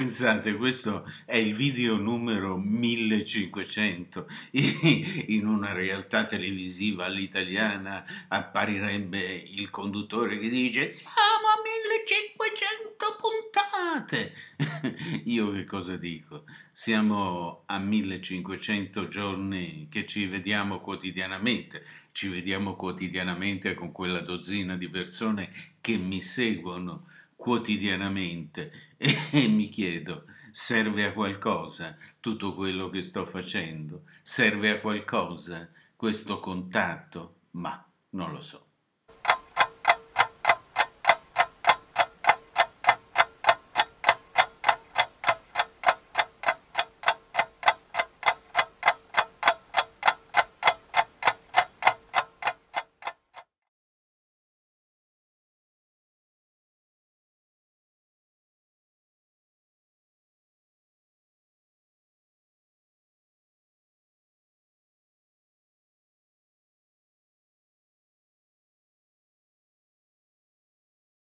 Pensate, questo è il video numero 1500. In una realtà televisiva all'italiana apparirebbe il conduttore che dice siamo a 1500 puntate. Io che cosa dico? Siamo a 1500 giorni che ci vediamo quotidianamente. Ci vediamo quotidianamente con quella dozzina di persone che mi seguono quotidianamente e mi chiedo, serve a qualcosa tutto quello che sto facendo? Serve a qualcosa questo contatto? Ma non lo so.